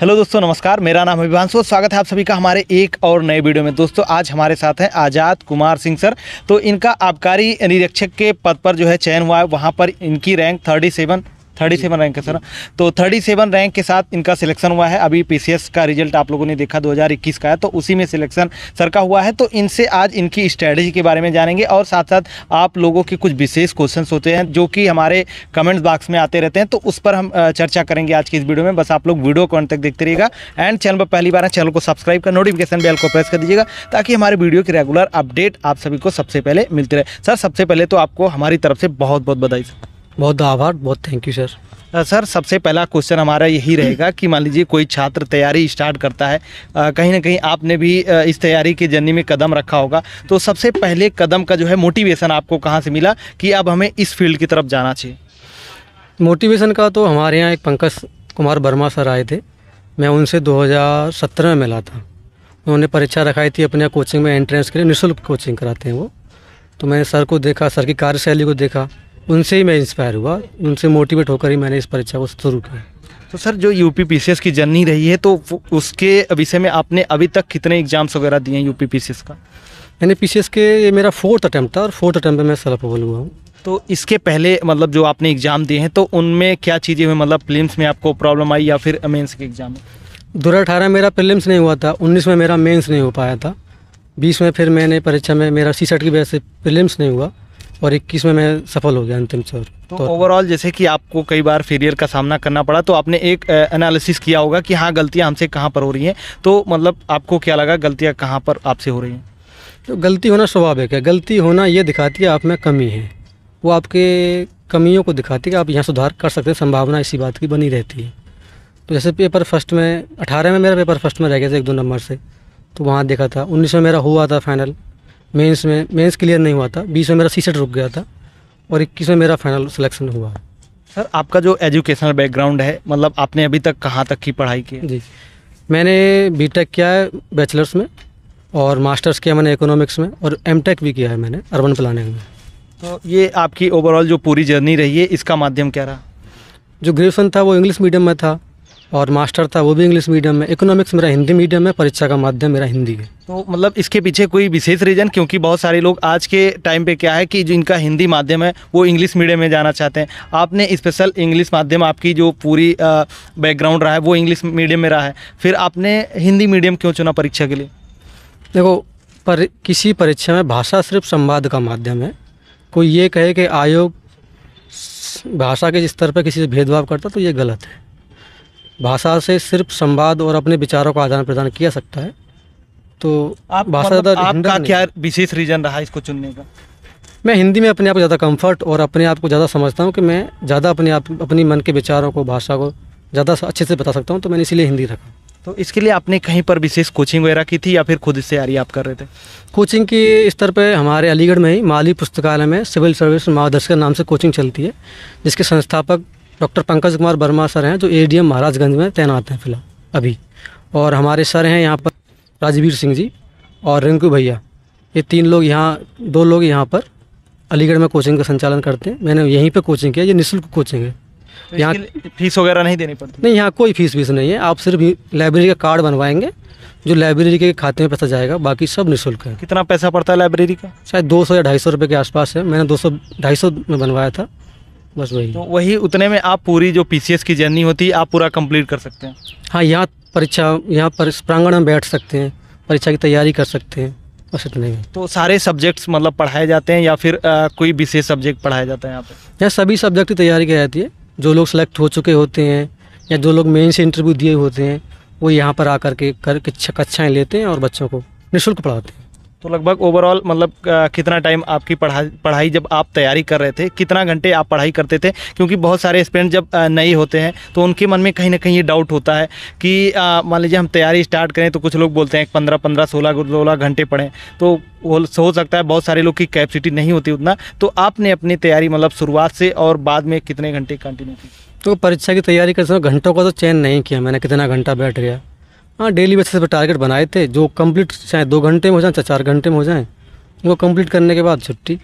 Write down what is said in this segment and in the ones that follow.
Hello दोस्तों नमस्कार मेरा नाम अभिभांशु और स्वागत है आप सभी का हमारे एक और नए वीडियो में दोस्तों आज हमारे साथ हैं आज़ाद कुमार सिंह सर तो इनका आबकारी निरीक्षक के पद पर जो है चयन हुआ है वहाँ पर इनकी rank thirty seven thirty seven rank है सर तो थर्टी सेवन रैंक के साथ इनका सिलेक्शन हुआ है अभी पी का रिजल्ट आप लोगों ने देखा दो का है तो उसी में सिलेक्शन सर का हुआ है तो इनसे आज इनकी स्ट्रैटेजी के बारे में जानेंगे और साथ साथ आप लोगों के कुछ विशेष क्वेश्चन होते हैं जो कि हमारे कमेंट्स बॉक्स में आते रहते हैं तो उस पर हम चर्चा करेंगे आज की इस वीडियो में बस आप लोग वीडियो को अंत तक देखते रहिएगा एंड चैनल पर पहली बार चैनल को सब्सक्राइब कर नोटिफिकेशन बेल को प्रेस कर दीजिएगा ताकि हमारे वीडियो की रेगुलर अपडेट आप सभी को सबसे पहले मिलते रहे सर सबसे पहले तो आपको हमारी तरफ से बहुत बहुत बधाई सर बहुत आभार बहुत थैंक यू सर सर सबसे पहला क्वेश्चन हमारा यही रहेगा कि मान लीजिए कोई छात्र तैयारी स्टार्ट करता है कहीं ना कहीं आपने भी इस तैयारी की जर्नी में कदम रखा होगा तो सबसे पहले कदम का जो है मोटिवेशन आपको कहाँ से मिला कि अब हमें इस फील्ड की तरफ जाना चाहिए मोटिवेशन का तो हमारे यहाँ एक पंकज कुमार वर्मा सर आए थे मैं उनसे 2017 में मिला था उन्होंने परीक्षा रखाई थी अपने कोचिंग में एंट्रेंस के लिए निःशुल्क कोचिंग कराते हैं वो तो मैंने सर को देखा सर की कार्यशैली को देखा उनसे ही मैं इंस्पायर हुआ उनसे मोटिवेट होकर ही मैंने इस परीक्षा को शुरू किया तो सर जो यू सी एस की जर्नी रही है तो उसके विषय में आपने अभी तक कितने एग्जाम्स वगैरह दिए हैं सी एस का मैंने एस के ये मेरा फोर्थ अटैम्प्ट था और फोर्थ अटैम्प्ट में मैं सफल हुआ हूँ तो इसके पहले मतलब जो आपने एग्ज़ाम दिए हैं तो उनमें क्या चीज़ें हुई मतलब प्रीलिम्स में आपको प्रॉब्लम आई या फिर मेन्स के एग्ज़ाम में दो अठारह मेरा प्रीलिम्स नहीं हुआ था उन्नीस में मेरा मेन्स नहीं हो पाया था बीस में फिर मैंने परीक्षा में मेरा सी की वजह से प्रीलिम्स नहीं हुआ और इक्कीस में मैं सफल हो गया अंतिम चौर तो ओवरऑल तो- जैसे कि आपको कई बार फेलियर का सामना करना पड़ा तो आपने एक एनालिसिस किया होगा कि हाँ गलतियाँ हमसे कहाँ पर हो रही हैं तो मतलब आपको क्या लगा गलतियाँ कहाँ पर आपसे हो रही हैं तो गलती होना स्वाभाविक है गलती होना ये दिखाती है आप में कमी है वो आपके कमियों को दिखाती है कि आप यहाँ सुधार कर सकते हैं संभावना इसी बात की बनी रहती है तो जैसे पेपर फर्स्ट में अठारह में मेरा पेपर फर्स्ट में रह गया था एक दो नंबर से तो वहाँ देखा था उन्नीस में मेरा हुआ था फाइनल मेंस में मेंस क्लियर नहीं हुआ था बीस में मेरा सी सेट रुक गया था और इक्कीस में मेरा फाइनल सिलेक्शन हुआ है सर आपका जो एजुकेशनल बैकग्राउंड है मतलब आपने अभी तक कहाँ तक की पढ़ाई की जी मैंने बी किया है बैचलर्स में और मास्टर्स किया मैंने इकोनॉमिक्स में और एम भी किया है मैंने अर्बन प्लानिंग में तो ये आपकी ओवरऑल जो पूरी जर्नी रही है इसका माध्यम क्या रहा जो ग्रेजुएसन था वो इंग्लिश मीडियम में था और मास्टर था वो भी इंग्लिश मीडियम में इकोनॉमिक्स मेरा हिंदी मीडियम है परीक्षा का माध्यम मेरा हिंदी है तो मतलब इसके पीछे कोई विशेष रीज़न क्योंकि बहुत सारे लोग आज के टाइम पे क्या है कि जिनका हिंदी माध्यम है वो इंग्लिश मीडियम में जाना चाहते हैं आपने स्पेशल इंग्लिश माध्यम आपकी जो पूरी बैकग्राउंड रहा है वो इंग्लिश मीडियम में रहा है फिर आपने हिंदी मीडियम क्यों चुना परीक्षा के लिए देखो पर किसी परीक्षा में भाषा सिर्फ संवाद का माध्यम है कोई ये कहे कि आयोग भाषा के स्तर पर किसी से भेदभाव करता तो ये गलत है भाषा से सिर्फ संवाद और अपने विचारों का आदान प्रदान किया सकता है तो आप भाषादार मतलब आपका क्या विशेष रीज़न रहा इसको चुनने का मैं हिंदी में अपने आप को ज़्यादा कंफर्ट और अपने आप को ज़्यादा समझता हूँ कि मैं ज़्यादा अपने आप अपनी मन के विचारों को भाषा को ज़्यादा अच्छे से बता सकता हूँ तो मैंने इसीलिए हिंदी रखा तो इसके लिए आपने कहीं पर विशेष कोचिंग वगैरह की थी या फिर खुद से तैयारी आप कर रहे थे कोचिंग के स्तर पर हमारे अलीगढ़ में ही माली पुस्तकालय में सिविल सर्विस महादर्शक नाम से कोचिंग चलती है जिसके संस्थापक डॉक्टर पंकज कुमार वर्मा सर हैं जो एम महाराजगंज में तैनात हैं फिलहाल अभी और हमारे सर हैं यहाँ पर राजवीर सिंह जी और रिंकू भैया ये तीन लोग यहाँ दो लोग यहाँ पर अलीगढ़ में कोचिंग का संचालन करते हैं मैंने यहीं पे कोचिंग किया ये निःशुल्क कोचिंग है तो यहाँ फीस वगैरह नहीं देनी पड़ती नहीं यहाँ कोई फीस वीस नहीं है आप सिर्फ लाइब्रेरी का कार्ड बनवाएंगे जो लाइब्रेरी के खाते में पैसा जाएगा बाकी सब निःशुल्क है कितना पैसा पड़ता है लाइब्रेरी का शायद दो सौ या ढाई सौ रुपये के आसपास है मैंने दो सौ ढाई सौ में बनवाया था बस वही तो वही उतने में आप पूरी जो पी की जर्नी होती है आप पूरा कम्प्लीट कर सकते हैं हाँ यहाँ परीक्षा यहाँ पर प्रांगण में बैठ सकते हैं परीक्षा की तैयारी कर सकते हैं बस इतना ही तो सारे सब्जेक्ट्स मतलब पढ़ाए जाते हैं या फिर आ, कोई विशेष सब्जेक्ट पढ़ाया जाता है यहाँ पर यहाँ सभी सब्जेक्ट की तैयारी की जाती है जो लोग सेलेक्ट हो चुके होते हैं या जो लोग मेन से इंटरव्यू दिए होते हैं वो यहाँ पर आकर के कर कक्षाएँ लेते हैं और बच्चों को निःशुल्क पढ़ाते हैं तो लगभग ओवरऑल मतलब कितना टाइम आपकी पढ़ाई पढ़ाई जब आप तैयारी कर रहे थे कितना घंटे आप पढ़ाई करते थे क्योंकि बहुत सारे स्टूडेंट जब नए होते हैं तो उनके मन में कहीं ना कहीं ये डाउट होता है कि मान लीजिए हम तैयारी स्टार्ट करें तो कुछ लोग बोलते हैं पंद्रह पंद्रह सोलह सोलह घंटे पढ़ें तो हो सकता है बहुत सारे लोग की कैपेसिटी नहीं होती उतना तो आपने अपनी तैयारी मतलब शुरुआत से और बाद में कितने घंटे कंटिन्यू की तो परीक्षा की तैयारी करते समय घंटों का तो चैन नहीं किया मैंने कितना घंटा बैठ गया हाँ डेली बेसिस पर टारगेट बनाए थे जो कंप्लीट चाहे दो घंटे में हो जाए चाहे चार घंटे में हो जाए वो कंप्लीट करने के बाद छुट्टी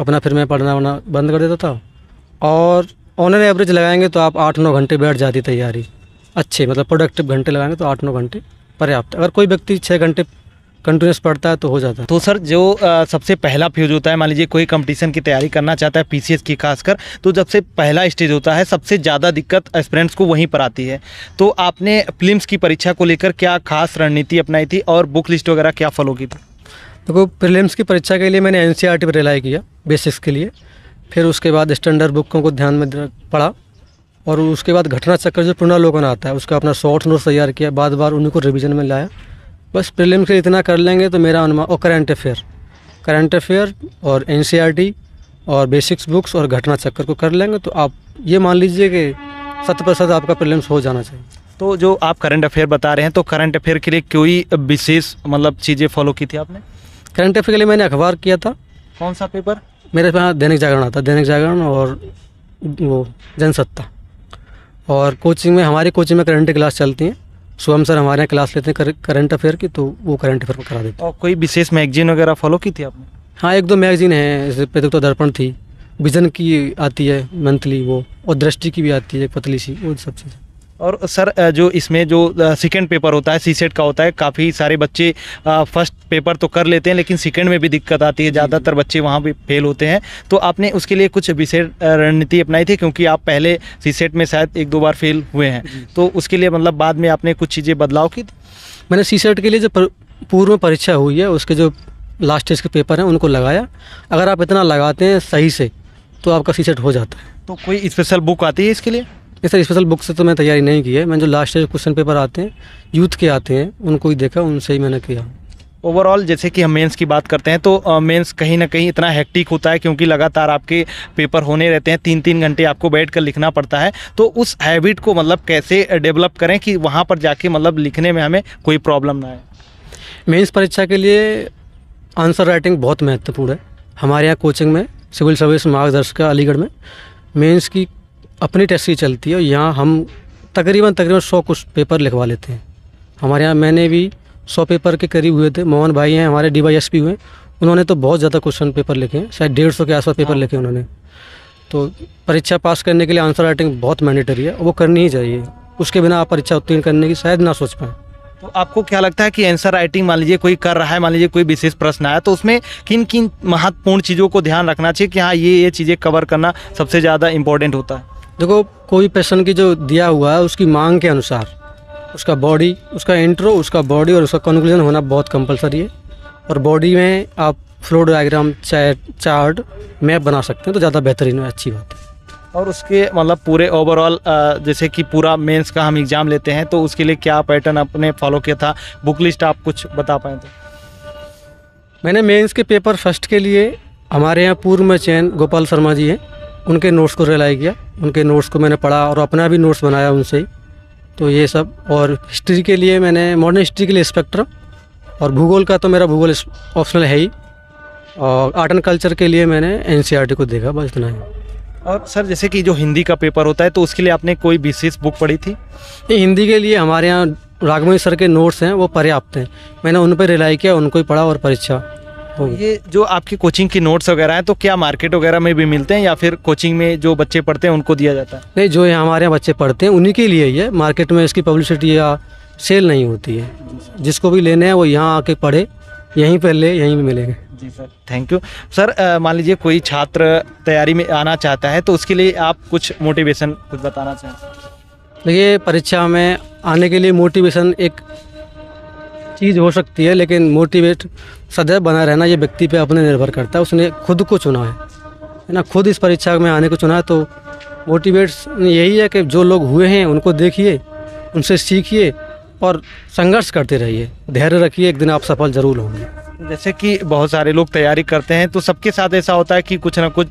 अपना फिर मैं पढ़ना वना बंद कर देता था और ऑनर एवरेज लगाएंगे तो आप आठ नौ घंटे बैठ जाती तैयारी अच्छे मतलब प्रोडक्टिव घंटे लगाएंगे तो आठ नौ घंटे पर्याप्त अगर कोई व्यक्ति छः घंटे कंटिन्यूस पढ़ता है तो हो जाता है तो सर जो आ, सबसे पहला फ्यूज होता है मान लीजिए कोई कंपटीशन की तैयारी करना चाहता है पीसीएस की खासकर तो जब से पहला स्टेज होता है सबसे ज़्यादा दिक्कत एस्पिरेंट्स को वहीं पर आती है तो आपने फिल्म की परीक्षा को लेकर क्या खास रणनीति अपनाई थी और बुक लिस्ट वगैरह क्या फॉलो की थी देखो प्रीलिम्स की परीक्षा के लिए मैंने एन पर रिलाई किया बेसिक्स के लिए फिर उसके बाद स्टैंडर्ड बुकों को ध्यान में पढ़ा और उसके बाद घटना चक्र जो पुनः पुनर्लोकन आता है उसका अपना शॉर्ट नोट्स तैयार किया बाद बार उन्हीं को रिविजन में लाया बस प्रिलिम के इतना कर लेंगे तो मेरा अनुमान और करंट अफेयर करंट अफेयर और एन e और बेसिक्स बुक्स और घटना चक्कर को कर लेंगे तो आप ये मान लीजिए कि शत प्रतिशत आपका प्रिलिम्स हो जाना चाहिए तो जो आप करंट अफेयर बता रहे हैं तो करंट अफेयर के लिए कोई विशेष मतलब चीज़ें फॉलो की थी आपने करंट अफेयर के लिए मैंने अखबार किया था कौन सा पेपर मेरे पास दैनिक जागरण आता दैनिक जागरण और वो जनसत्ता और कोचिंग में हमारी कोचिंग में करंट क्लास चलती हैं स्वयं सर हमारे यहाँ क्लास लेते हैं कर, करंट अफेयर की तो वो करंट अफेयर करा देते हैं और कोई विशेष मैगजीन वगैरह फॉलो की थी आपने हाँ एक दो मैगजीन है जैसे तो दर्पण थी विजन की आती है मंथली वो और दृष्टि की भी आती है पतली सी वो सब चीज़ें और सर जो इसमें जो सेकेंड पेपर होता है सी सेट का होता है काफ़ी सारे बच्चे फर्स्ट पेपर तो कर लेते हैं लेकिन सेकेंड में भी दिक्कत आती है ज़्यादातर बच्चे वहाँ भी फेल होते हैं तो आपने उसके लिए कुछ विशेष रणनीति अपनाई थी क्योंकि आप पहले सी सेट में शायद एक दो बार फेल हुए हैं तो उसके लिए मतलब बाद में आपने कुछ चीज़ें बदलाव की मैंने सी सेट के लिए जो पूर्व परीक्षा हुई है उसके जो लास्ट टेस्ट के पेपर हैं उनको लगाया अगर आप इतना लगाते हैं सही से तो आपका सी सेट हो जाता है तो कोई स्पेशल बुक आती है इसके लिए ये सर स्पेशल बुक से तो मैं तैयारी नहीं की है मैंने जो लास्ट ईयर क्वेश्चन पेपर आते हैं यूथ के आते हैं उनको ही देखा उनसे ही मैंने किया ओवरऑल जैसे कि हम मेंस की बात करते हैं तो मेंस कहीं ना कहीं इतना हैक्टिक होता है क्योंकि लगातार आपके पेपर होने रहते हैं तीन तीन घंटे आपको बैठ कर लिखना पड़ता है तो उस हैबिट को मतलब कैसे डेवलप करें कि वहाँ पर जाके मतलब लिखने में हमें कोई प्रॉब्लम ना आए मेंस परीक्षा के लिए आंसर राइटिंग बहुत महत्वपूर्ण है हमारे यहाँ कोचिंग में सिविल सर्विस मार्गदर्शक अलीगढ़ में मेन्स की अपनी टैक्सी चलती है और यहाँ हम तकरीबन तकरीबन सौ कुछ पेपर लिखवा लेते हैं हमारे यहाँ मैंने भी सौ पेपर के करीब हुए थे मोहन भाई हैं हमारे डी वाई एस पी हुए उन्होंने तो बहुत ज़्यादा क्वेश्चन पेपर लिखे हैं शायद डेढ़ सौ के आसपास पेपर हाँ। लिखे उन्होंने तो परीक्षा पास करने के लिए आंसर राइटिंग बहुत मैंडेटरी है वो करनी ही चाहिए उसके बिना आप परीक्षा उत्तीर्ण करने की शायद ना सोच पाएँ तो आपको क्या लगता है कि आंसर राइटिंग मान लीजिए कोई कर रहा है मान लीजिए कोई विशेष प्रश्न आया तो उसमें किन किन महत्वपूर्ण चीज़ों को ध्यान रखना चाहिए कि हाँ ये ये चीज़ें कवर करना सबसे ज़्यादा इंपॉर्टेंट होता है देखो कोई पेशेंट की जो दिया हुआ है उसकी मांग के अनुसार उसका बॉडी उसका इंट्रो उसका बॉडी और उसका कंक्लूजन होना बहुत कंपलसरी है और बॉडी में आप फ्लो डायग्राम चार्ट मैप बना सकते हैं तो ज़्यादा बेहतरीन है अच्छी बात है और उसके मतलब पूरे ओवरऑल जैसे कि पूरा मेंस का हम एग्ज़ाम लेते हैं तो उसके लिए क्या पैटर्न आपने फॉलो किया था बुक लिस्ट आप कुछ बता पाए तो मैंने मेंस के पेपर फर्स्ट के लिए हमारे यहाँ पूर्व में चयन गोपाल शर्मा जी हैं उनके नोट्स को रिलाई किया उनके नोट्स को मैंने पढ़ा और अपना भी नोट्स बनाया उनसे ही तो ये सब और हिस्ट्री के लिए मैंने मॉडर्न हिस्ट्री के लिए स्पेक्ट्रम और भूगोल का तो मेरा भूगोल ऑप्शनल है ही और आर्ट एंड कल्चर के लिए मैंने एन को देखा बस इतना ही और सर जैसे कि जो हिंदी का पेपर होता है तो उसके लिए आपने कोई विशेष बुक पढ़ी थी ये हिंदी के लिए हमारे यहाँ राघवेंद्र सर के नोट्स हैं वो पर्याप्त हैं मैंने उन पर रिलाई किया उनको ही पढ़ा और परीक्षा तो ये जो आपकी कोचिंग की नोट्स वगैरह हैं तो क्या मार्केट वगैरह में भी मिलते हैं या फिर कोचिंग में जो बच्चे पढ़ते हैं उनको दिया जाता है नहीं जो यहाँ हमारे यहाँ बच्चे पढ़ते हैं उन्हीं के लिए ही है मार्केट में इसकी पब्लिसिटी या सेल नहीं होती है जिसको भी लेने हैं वो यहाँ आके पढ़े यहीं पर ले यहीं भी मिलेंगे जी सर थैंक यू सर मान लीजिए कोई छात्र तैयारी में आना चाहता है तो उसके लिए आप कुछ मोटिवेशन कुछ बताना चाहें देखिए परीक्षा में आने के लिए मोटिवेशन एक चीज़ हो सकती है लेकिन मोटिवेट सदैव बना रहना ये व्यक्ति पे अपने निर्भर करता है उसने खुद को चुना है है ना खुद इस परीक्षा में आने को चुना है तो मोटिवेट यही है कि जो लोग हुए हैं उनको देखिए उनसे सीखिए और संघर्ष करते रहिए धैर्य रखिए एक दिन आप सफल ज़रूर होंगे जैसे कि बहुत सारे लोग तैयारी करते हैं तो सबके साथ ऐसा होता है कि कुछ ना कुछ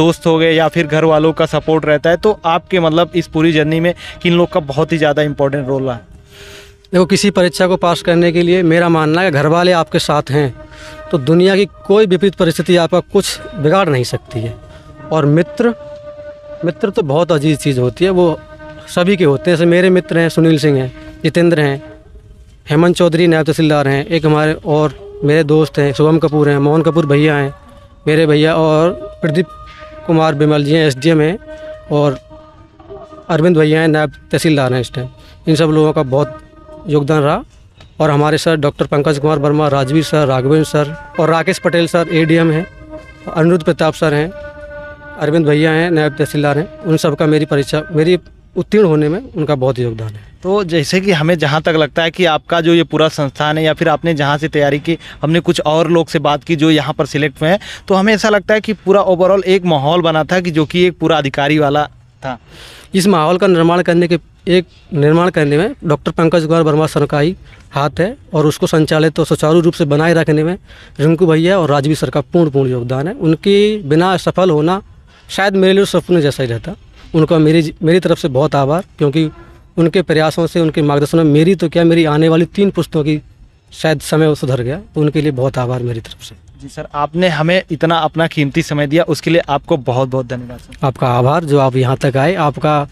दोस्त हो गए या फिर घर वालों का सपोर्ट रहता है तो आपके मतलब इस पूरी जर्नी में किन लोग का बहुत ही ज़्यादा इंपॉर्टेंट रोल रहा है देखो किसी परीक्षा को पास करने के लिए मेरा मानना है घर वाले आपके साथ हैं तो दुनिया की कोई विपरीत परिस्थिति आपका कुछ बिगाड़ नहीं सकती है और मित्र मित्र तो बहुत अजीज चीज़ होती है वो सभी के होते हैं जैसे मेरे मित्र हैं सुनील सिंह हैं जितेंद्र हैं हेमंत चौधरी नायब तहसीलदार हैं एक हमारे और मेरे दोस्त हैं शुभम कपूर हैं मोहन कपूर भैया हैं मेरे भैया और प्रदीप कुमार बिमल जी हैं एस हैं और अरविंद भैया हैं नायब तहसीलदार हैं इस टाइम इन सब लोगों का बहुत योगदान रहा और हमारे sir doctor Pankaj Kumar Verma Rajveer sir Raghavendra sir और राकेश पटेल सर एडीएम हैं अनिरुद्ध प्रताप सर हैं अरविंद भैया हैं नायब तहसीलदार हैं उन सब का मेरी परीक्षा मेरी उत्तीर्ण होने में उनका बहुत योगदान है तो जैसे कि हमें जहाँ तक लगता है कि आपका जो ये पूरा संस्थान है या फिर आपने जहाँ से तैयारी की हमने कुछ और लोग से बात की जो यहाँ पर सिलेक्ट हुए हैं तो हमें ऐसा लगता है कि पूरा ओवरऑल एक माहौल बना था कि जो कि एक पूरा अधिकारी वाला था इस माहौल का निर्माण करने के एक निर्माण करने में डॉक्टर पंकज कुमार वर्मा सर का ही हाथ है और उसको संचालित और सुचारू रूप से बनाए रखने में रिंकू भैया और राजवी सर का पूर्ण पूर्ण योगदान है उनके बिना सफल होना शायद मेरे लिए सपने जैसा ही रहता उनका मेरी मेरी तरफ से बहुत आभार क्योंकि उनके प्रयासों से उनके मार्गदर्शन में मेरी तो क्या मेरी आने वाली तीन पुस्तकों की शायद समय सुधर गया तो उनके लिए बहुत आभार मेरी तरफ से जी सर आपने हमें इतना अपना कीमती समय दिया उसके लिए आपको बहुत बहुत धन्यवाद आपका आभार जो आप यहाँ तक आए आपका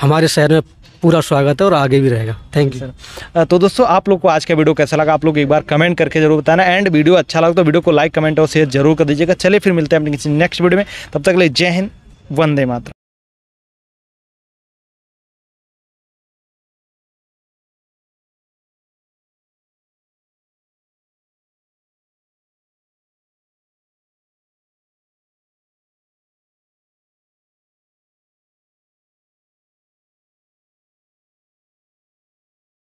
हमारे शहर में पूरा स्वागत है और आगे भी रहेगा थैंक यू तो दोस्तों आप लोग को आज का वीडियो कैसा लगा आप लोग एक बार कमेंट करके जरूर बताना एंड वीडियो अच्छा लगा तो वीडियो को लाइक कमेंट और शेयर जरूर कर दीजिएगा चले फिर मिलते हैं अपने किसी नेक्स्ट वीडियो में तब तक ले जय हिंद वंदे मात्र